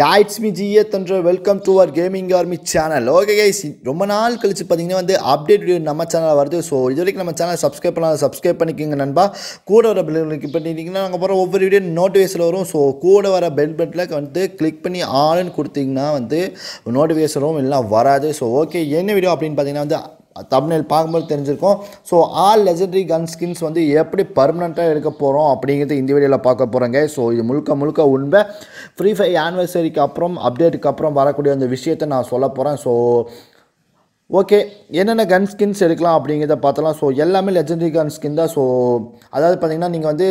yeah it's me G தன்ற welcome to our gaming army channel okay guys ரொம்ப நாள் கழிச்சு பார்த்தீங்கன்னா வந்து அப்டேட் வீடியோ நம்ம சேனலில் வருது ஸோ இது வரைக்கும் நம்ம சேனல் சப்ஸ்கிரைப் அதை சப்ஸ்கிரைப் பண்ணிக்கோங்க நண்பா கூட வர பெல் கிளிக் பண்ணிட்டீங்கன்னா நாங்கள் போகிற ஒவ்வொரு வீடியோ நோட்டிஃபிகேஷன் வரும் ஸோ கூட வர பெல் பட்டில் வந்து கிளிக் பண்ணி ஆளுன்னு கொடுத்தீங்கன்னா வந்து நோட்டிஃபிகேஷன் வரும் இல்லைனா வராது ஸோ ஓகே என்ன வீடியோ அப்படின்னு பார்த்தீங்கன்னா வந்து தம்னேல் பார்க்கும்போது தெரிஞ்சிருக்கும் so all legendary gun skins வந்து எப்படி பர்மனெண்ட்டாக எடுக்க போகிறோம் அப்படிங்கிறது இந்த வீடியோவில் பார்க்க போகிறோங்க ஸோ இது முழுக்க முழுக்க உண்மை ஃப்ரீ ஃபை ஆனிவர்சரிக்கு அப்புறம் அப்டேட்டுக்கு அப்புறம் வரக்கூடிய அந்த விஷயத்தை நான் சொல்ல போகிறேன் ஸோ ஓகே என்னென்ன கன் ஸ்கின்ஸ் எடுக்கலாம் அப்படிங்கிறத பார்த்தலாம் ஸோ எல்லாமே லெஜண்டரி கன் ஸ்கின் தான் ஸோ அதாவது பார்த்திங்கன்னா நீங்கள் வந்து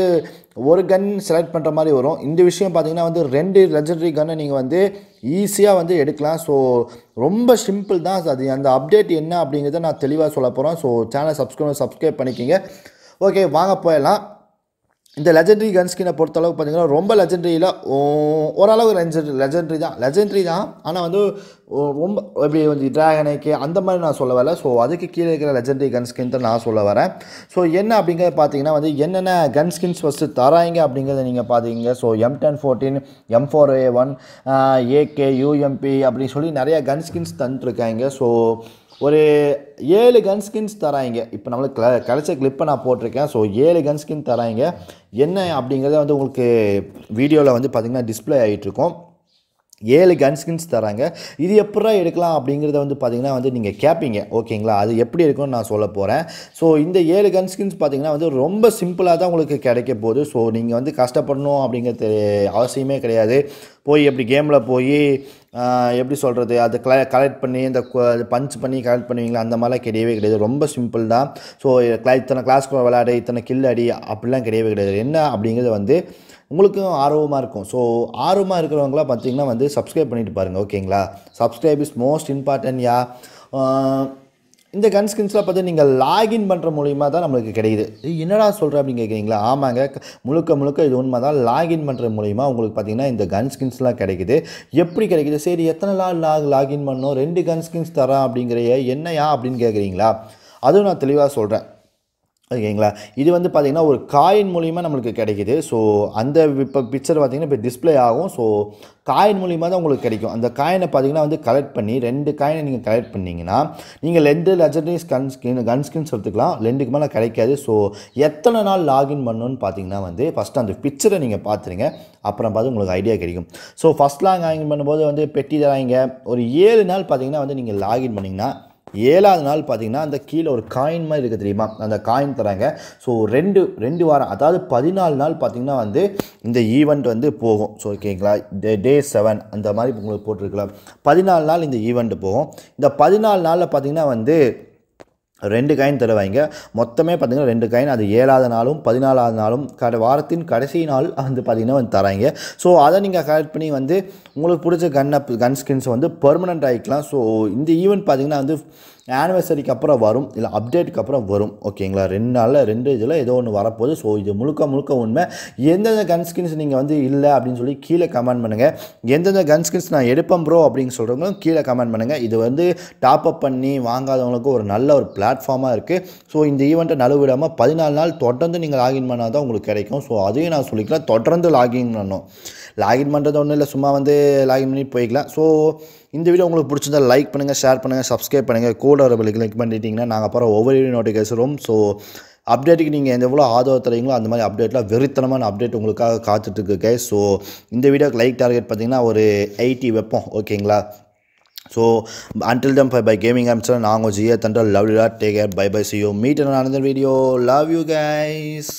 ஒரு கன் செலக்ட் பண்ணுற மாதிரி வரும் இந்த விஷயம் பார்த்திங்கன்னா வந்து ரெண்டு லெஜண்டரி கன்னை நீங்கள் வந்து ஈஸியாக வந்து எடுக்கலாம் ஸோ ரொம்ப சிம்பிள் தான் அது அந்த அப்டேட் என்ன அப்படிங்கிறத நான் தெளிவாக சொல்ல போகிறேன் ஸோ சேனல் சப்ஸ்கிரைப் சப்ஸ்கிரைப் பண்ணிக்கிங்க ஓகே வாங்க போயிடலாம் இந்த லெஜெண்டரி கன்ஸ்கினை பொறுத்தளவுக்கு பார்த்தீங்கன்னா ரொம்ப லெஜண்டரியில் ஓரளவு லெஜண்ட் லெஜண்டரி தான் லெஜண்டரி தான் ஆனால் வந்து ரொம்ப எப்படி வந்து ட்ராகனைக்கு அந்த மாதிரி நான் சொல்ல வரல ஸோ அதுக்கு கீழே இருக்கிற லெஜெண்டரி கன்ஸ்கின் தான் நான் சொல்ல வரேன் ஸோ என்ன அப்படிங்கிறத பார்த்தீங்கன்னா வந்து என்னென்ன கன்ஸ்கின்ஸ் ஃபஸ்ட்டு தராங்க அப்படிங்கிறத நீங்கள் பார்த்தீங்க so M ten fourteen M four A one AK UMP அப்படின்னு சொல்லி நிறையா கன்ஸ்கின்ஸ் தந்துட்டுருக்காங்க ஸோ ஒரு ஏழு கன்ஸ்கின்ஸ் தராங்க இப்போ நம்மளுக்கு க கிடச்ச கிளிப்பை நான் போட்டிருக்கேன் ஸோ ஏழு கன்ஸ்கின் தராங்க என்ன அப்படிங்கிறத வந்து உங்களுக்கு வீடியோவில் வந்து பார்த்திங்கன்னா டிஸ்பிளே ஆகிட்டுருக்கோம் ஏழு கன்ஸ்கின்ஸ் தராங்க இது எப்படா எடுக்கலாம் அப்படிங்கிறத வந்து பார்த்திங்கன்னா வந்து நீங்கள் கேட்பீங்க ஓகேங்களா அது எப்படி இருக்கும்னு நான் சொல்ல போகிறேன் ஸோ இந்த ஏழு கன்ஸ்கின்ஸ் பார்த்திங்கன்னா வந்து ரொம்ப சிம்பிளாக தான் உங்களுக்கு கிடைக்க போகுது ஸோ நீங்கள் வந்து கஷ்டப்படணும் அப்படிங்கிறது அவசியமே கிடையாது போய் எப்படி கேமில் போய் எப்படி சொல்கிறது அது கல கலெக்ட் பண்ணி இந்த பஞ்ச் பண்ணி கலெக்ட் பண்ணுவீங்களா அந்த மாதிரிலாம் கிடையவே கிடையாது ரொம்ப சிம்பிள் தான் ஸோ இத்தனை கிளாஸ்க்குள்ள விளையாடு இத்தனை கில் அடி அப்படிலாம் கிடையவே கிடையாது என்ன அப்படிங்கிறது வந்து உங்களுக்கும் ஆர்வமாக இருக்கும் ஸோ ஆர்வமாக இருக்கிறவங்களாம் பார்த்தீங்கன்னா வந்து சப்ஸ்கிரைப் பண்ணிட்டு பாருங்கள் ஓகேங்களா சப்ஸ்கிரைப் இஸ் மோஸ்ட் இம்பார்ட்டன்ட் யா இந்த கன் ஸ்கின்ஸ்லாம் பார்த்து நீங்கள் லாகின் பண்ணுற மூலிமா தான் நம்மளுக்கு கிடைக்குது என்னடா சொல்கிற அப்படின்னு கேட்குறீங்களா ஆமாங்க முழுக்க முழுக்க இது உண்மை தான் லாகின் பண்ணுற மூலிமா உங்களுக்கு பார்த்தீங்கன்னா இந்த கன் ஸ்கின்ஸ்லாம் கிடைக்குது எப்படி கிடைக்குது சரி எத்தனை நாள் லாக் லாகின் பண்ணோம் ரெண்டு கன் ஸ்கின்ஸ் தரேன் அப்படிங்கிறைய என்னையா அப்படின்னு கேட்குறீங்களா அதுவும் நான் தெளிவாக சொல்கிறேன் ஓகேங்களா இது வந்து பார்த்திங்கன்னா ஒரு காயின் மூலிமா நம்மளுக்கு கிடைக்கிது ஸோ அந்த இப்போ பிக்சர் பார்த்திங்கன்னா இப்போ டிஸ்பிளே ஆகும் ஸோ காயின் மூலிமா தான் உங்களுக்கு கிடைக்கும் அந்த காயினை பார்த்திங்கன்னா வந்து கலெக்ட் பண்ணி ரெண்டு காயினை நீங்கள் கலெக்ட் பண்ணிங்கன்னா நீங்கள் ரெண்டு லெஜர்டைஸ் கன் ஸ்கின் கன் ஸ்கின்ஸ் எடுத்துக்கலாம் ரெண்டுக்கு மேலே கிடைக்காது ஸோ எத்தனை நாள் லாகின் பண்ணணும்னு பார்த்தீங்கன்னா வந்து ஃபஸ்ட்டு அந்த பிக்சரை நீங்கள் பார்த்துருங்க அப்புறம் பார்த்து உங்களுக்கு ஐடியா கிடைக்கும் ஸோ ஃபஸ்ட் லாங் லாகின் பண்ணும்போது வந்து பெட்டி தராங்க ஒரு ஏழு நாள் பார்த்திங்கன்னா வந்து நீங்கள் லாகின் பண்ணிங்கன்னா ஏழாவது நாள் பார்த்திங்கன்னா அந்த கீழே ஒரு காயின் மாதிரி இருக்குது தெரியுமா அந்த காயின் தராங்க ஸோ ரெண்டு ரெண்டு வாரம் அதாவது பதினாலு நாள் பார்த்திங்கன்னா வந்து இந்த ஈவெண்ட் வந்து போகும் ஸோ ஓகேங்களா டே செவன் அந்த மாதிரி உங்களுக்கு போட்டிருக்கலாம் பதினாலு நாள் இந்த ஈவெண்ட் போகும் இந்த பதினாலு நாளில் பார்த்திங்கன்னா வந்து ரெண்டு காயின் தருவாங்க மொத்தமே பார்த்திங்கன்னா ரெண்டு காயின் அது ஏழாவது நாளும் பதினாலாவது நாளும் கட வாரத்தின் கடைசி நாள் வந்து பார்த்திங்கன்னா வந்து தராங்க ஸோ அதை நீங்கள் கலெக்ட் பண்ணி வந்து உங்களுக்கு பிடிச்ச கன் அப் கன் ஸ்கின்ஸ் வந்து பர்மனெண்ட் ஆகிக்கலாம் ஸோ இந்த ஈவெண்ட் பார்த்திங்கன்னா வந்து ஆனிவர்சரிக்கு அப்புறம் வரும் இல்லை அப்டேட்டுக்கு அப்புறம் வரும் ஓகேங்களா ரெண்டு நாளில் ரெண்டு இதில் ஏதோ ஒன்று வரப்போகுது ஸோ இது முழுக்க முழுக்க உண்மை எந்தெந்த கன்ஸ்கின்ஸ் நீங்கள் வந்து இல்லை அப்படின்னு சொல்லி கீழே கமெண்ட் பண்ணுங்கள் எந்தெந்த கன்ஸ்கின்ஸ் நான் எடுப்பேன் ப்ரோ அப்படின்னு சொல்கிறவங்களும் கீழே கமெண்ட் பண்ணுங்கள் இது வந்து டாப் அப் பண்ணி வாங்காதவங்களுக்கும் ஒரு நல்ல ஒரு பிளாட்ஃபார்மாக இருக்குது ஸோ இந்த ஈவெண்ட்டை நழுவிடாமல் பதினாலு நாள் தொடர்ந்து நீங்கள் லாகின் பண்ணால் தான் உங்களுக்கு கிடைக்கும் ஸோ அதையும் நான் சொல்லிக்கலாம் தொடர்ந்து லாகின் பண்ணணும் லாகின் பண்ணுறது ஒன்றும் இல்லை சும்மா வந்து லாகின் பண்ணி போய்க்கலாம் ஸோ இந்த வீடியோ உங்களுக்கு பிடிச்சிருந்தால் லைக் பண்ணுங்கள் ஷேர் பண்ணுங்கள் சப்ஸ்கிரைப் பண்ணுங்கள் கூட அரபிள் லைக் பண்ணிட்டீங்கன்னா நாங்கள் அப்புறம் ஒவ்வொரு வீடியோ நோட்டிஃபிகேஷன் ஸோ அப்டேட்டுக்கு நீங்கள் எந்த எவ்வளோ ஆதரவு தரீங்களோ அந்த மாதிரி அப்டேட்லாம் வெறித்தனமான அப்டேட் உங்களுக்காக காத்துட்ருக்கு கே ஸோ இந்த வீடியோக்கு லைக் டார்கெட் பார்த்தீங்கன்னா ஒரு எயிட்டி வைப்போம் ஓகேங்களா so until then bye bye gaming ஆம்ஸ்டர் நாங்கள் Jio thunder love you take care bye bye see you meet video love you guys